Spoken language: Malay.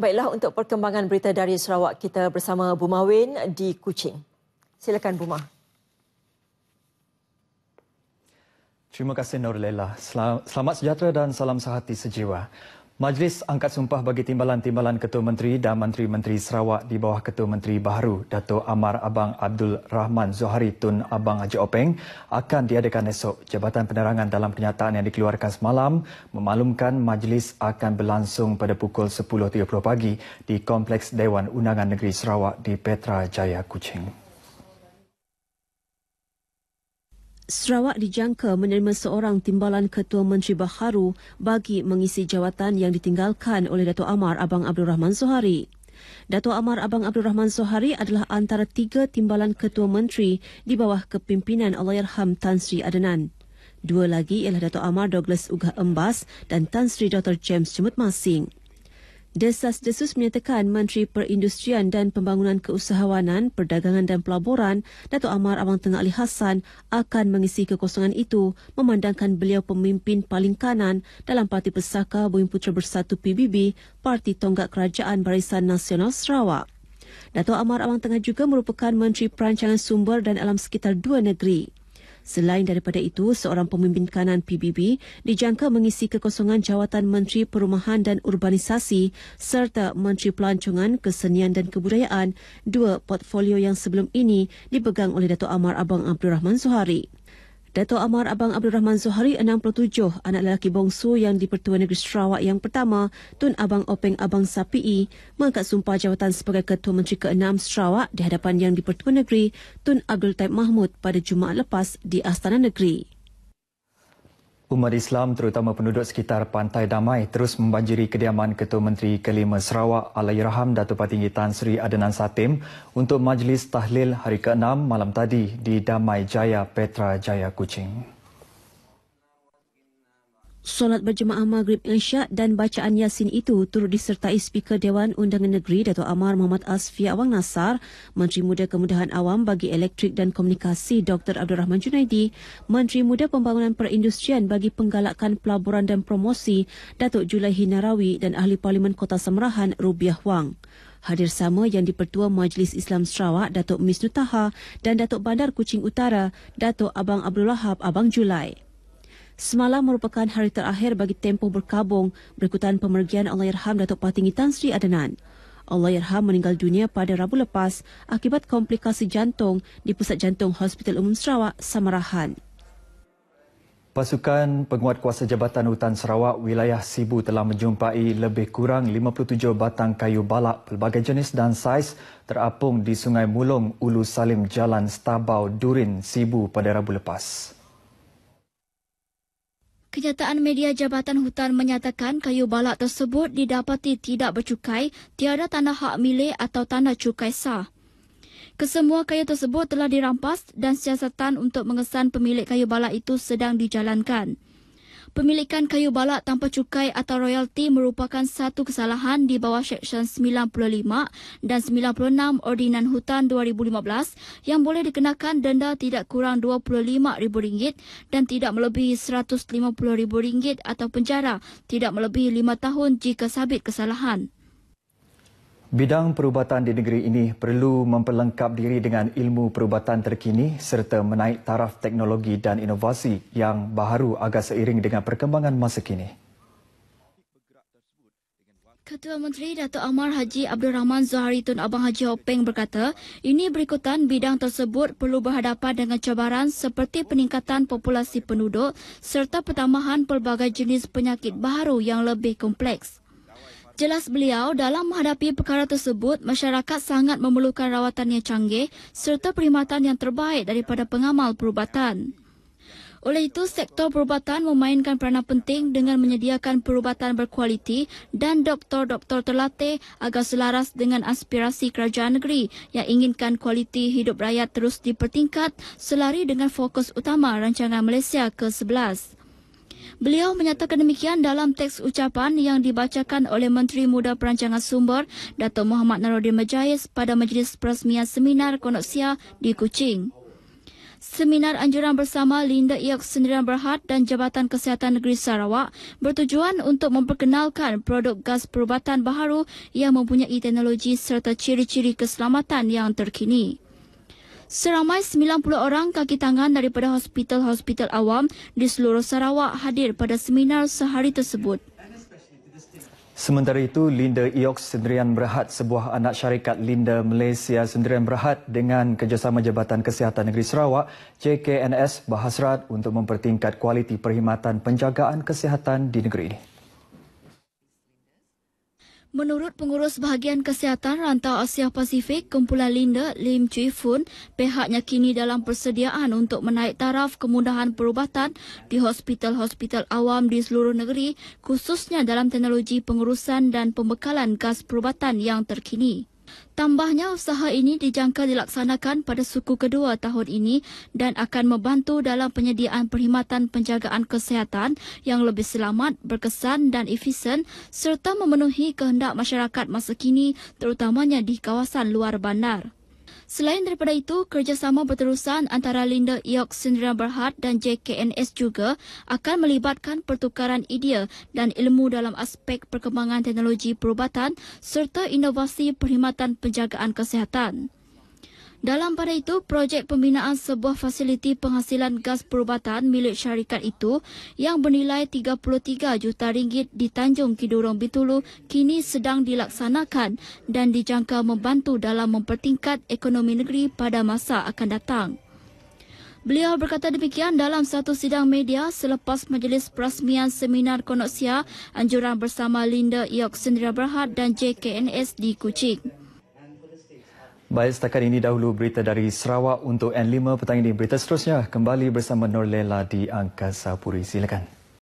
Baiklah untuk perkembangan berita dari Sarawak kita bersama Bumawin di Kuching. Silakan Buma. Terima kasih Nur Lela. Selamat sejahtera dan salam sehati sejiwa. Majlis angkat sumpah bagi timbalan-timbalan Ketua Menteri dan Menteri-Menteri Sarawak di bawah Ketua Menteri Baharu Dato Amar Abang Abdul Rahman Zohari Tun Abang Haji Openg akan diadakan esok. Jabatan Penerangan dalam kenyataan yang dikeluarkan semalam memaklumkan majlis akan berlangsung pada pukul 10.30 pagi di Kompleks Dewan Undangan Negeri Sarawak di Petra Jaya, Kuching. Sarawak dijangka menerima seorang timbalan Ketua Menteri Baharu bagi mengisi jawatan yang ditinggalkan oleh Dato' Amar Abang Abdul Rahman Sohari. Dato' Amar Abang Abdul Rahman Sohari adalah antara tiga timbalan Ketua Menteri di bawah kepimpinan Allahyarham Tan Sri Adenan. Dua lagi ialah Dato' Amar Douglas Ugah Embas dan Tan Sri Dr. James Cemut Masing. Desas-desus menyatakan Menteri Perindustrian dan Pembangunan Keusahawanan, Perdagangan dan Pelaburan, Datuk Amar Awang Tengah Ali Hassan akan mengisi kekosongan itu memandangkan beliau pemimpin paling kanan dalam Parti Pesaka Bumi Putra Bersatu PBB, Parti Tonggak Kerajaan Barisan Nasional Sarawak. Datuk Amar Awang Tengah juga merupakan Menteri Perancangan Sumber dan Alam Sekitar Dua Negeri. Selain daripada itu, seorang pemimpin kanan PBB dijangka mengisi kekosongan jawatan Menteri Perumahan dan Urbanisasi serta Menteri Pelancongan, Kesenian dan Kebudayaan, dua portfolio yang sebelum ini dipegang oleh Datuk Amar Abang Abdul Rahman Suhari. Dato' Amar Abang Abdul Rahman Zuhari 67, anak lelaki bongsu yang di pertua Negeri Sarawak yang pertama, Tun Abang Openg Abang Sapi'i, mengangkat sumpah jawatan sebagai Ketua Menteri ke-6 Sarawak di hadapan yang di pertua Negeri, Tun Abdul Taib Mahmud pada Jumaat lepas di Astana Negeri. Umat Islam terutama penduduk sekitar Pantai Damai terus membanjiri kediaman Ketua Menteri Kelima Sarawak Alayraham Datuk Patinggi Tan Sri Adenan Satim untuk majlis tahlil hari ke-6 malam tadi di Damai Jaya Petra Jaya Kuching solat berjemaah Maghrib Isyak dan bacaan Yasin itu turut disertai Speaker Dewan Undangan Negeri Dato' Amar Muhammad Asfi Awang Nasar, Menteri Muda Kemudahan Awam bagi Elektrik dan Komunikasi Dr. Abdul Rahman Junaidi, Menteri Muda Pembangunan Perindustrian bagi Penggalakan Pelaburan dan Promosi Datuk Julaihi Narawi dan Ahli Parlimen Kota Semerahan Rubiah Wang. Hadir sama yang dipertua Majlis Islam Sarawak Datuk Misnu dan Datuk Bandar Kucing Utara Datuk Abang Abdul Lahab Abang Julai. Semalam merupakan hari terakhir bagi tempoh berkabung berikutan pemergian Allahyarham Datuk Patingi Tan Sri Adenan. Allahyarham meninggal dunia pada Rabu lepas akibat komplikasi jantung di Pusat Jantung Hospital Umum Sarawak, Samarahan. Pasukan Penguat Kuasa Jabatan Hutan Sarawak Wilayah Sibu telah menjumpai lebih kurang 57 batang kayu balak pelbagai jenis dan saiz terapung di Sungai Mulung Ulu Salim, Jalan Stabau, Durin, Sibu pada Rabu lepas. Kenyataan media Jabatan Hutan menyatakan kayu balak tersebut didapati tidak bercukai, tiada tanah hak milik atau tanah cukai sah. Kesemua kayu tersebut telah dirampas dan siasatan untuk mengesan pemilik kayu balak itu sedang dijalankan. Pemilikan kayu balak tanpa cukai atau royalti merupakan satu kesalahan di bawah Seksyen 95 dan 96 Ordinan Hutan 2015 yang boleh dikenakan denda tidak kurang RM25,000 dan tidak melebihi RM150,000 atau penjara tidak melebihi 5 tahun jika sabit kesalahan. Bidang perubatan di negeri ini perlu memperlengkap diri dengan ilmu perubatan terkini serta menaik taraf teknologi dan inovasi yang baharu agar seiring dengan perkembangan masa kini. Ketua Menteri Datuk Amar Haji Abdul Rahman Zuhari Tun Abang Haji Hopeng berkata, ini berikutan bidang tersebut perlu berhadapan dengan cabaran seperti peningkatan populasi penduduk serta pertambahan pelbagai jenis penyakit baharu yang lebih kompleks. Jelas beliau, dalam menghadapi perkara tersebut, masyarakat sangat memerlukan rawatan yang canggih serta perkhidmatan yang terbaik daripada pengamal perubatan. Oleh itu, sektor perubatan memainkan peranan penting dengan menyediakan perubatan berkualiti dan doktor-doktor terlatih agar selaras dengan aspirasi kerajaan negeri yang inginkan kualiti hidup rakyat terus dipertingkat selari dengan fokus utama rancangan Malaysia ke-11. Beliau menyatakan demikian dalam teks ucapan yang dibacakan oleh Menteri Muda Perancangan Sumber, Datuk Muhammad Narodin Majais pada majlis perasmian seminar Konoksia di Kuching. Seminar anjuran bersama Linda Iok Sendirian Berhad dan Jabatan Kesihatan Negeri Sarawak bertujuan untuk memperkenalkan produk gas perubatan baharu yang mempunyai teknologi serta ciri-ciri keselamatan yang terkini. Seramai 90 orang kaki tangan daripada hospital-hospital awam di seluruh Sarawak hadir pada seminar sehari tersebut. Sementara itu, Linda Iox Sendirian Berhad, sebuah anak syarikat Linda Malaysia Sendirian Berhad dengan kerjasama Jabatan Kesihatan Negeri Sarawak, JKNS Bahasrat untuk mempertingkat kualiti perkhidmatan penjagaan kesihatan di negeri ini. Menurut pengurus bahagian kesihatan rantau Asia Pasifik, Kumpulan Linda Lim Chui Fun, pihaknya kini dalam persediaan untuk menaik taraf kemudahan perubatan di hospital-hospital awam di seluruh negeri, khususnya dalam teknologi pengurusan dan pembekalan gas perubatan yang terkini. Tambahnya, usaha ini dijangka dilaksanakan pada suku kedua tahun ini dan akan membantu dalam penyediaan perkhidmatan penjagaan kesihatan yang lebih selamat, berkesan dan efisien serta memenuhi kehendak masyarakat masa kini terutamanya di kawasan luar bandar. Selain daripada itu, kerjasama berterusan antara Linda Iok Sendirian Berhad dan JKNS juga akan melibatkan pertukaran idea dan ilmu dalam aspek perkembangan teknologi perubatan serta inovasi perkhidmatan penjagaan kesihatan. Dalam pada itu, projek pembinaan sebuah fasiliti penghasilan gas perubatan milik syarikat itu yang bernilai 33 juta ringgit di Tanjung Kidurong Bintulu kini sedang dilaksanakan dan dijangka membantu dalam mempertingkat ekonomi negeri pada masa akan datang. Beliau berkata demikian dalam satu sidang media selepas majlis perasmian seminar konoksia anjuran bersama Linda Iok Sendirian Berhad dan JKNS di Kuching. Baik, setakat ini dahulu berita dari Sarawak untuk N5 petang ini. Berita seterusnya kembali bersama Norlela di Angkasa Puri. Silakan.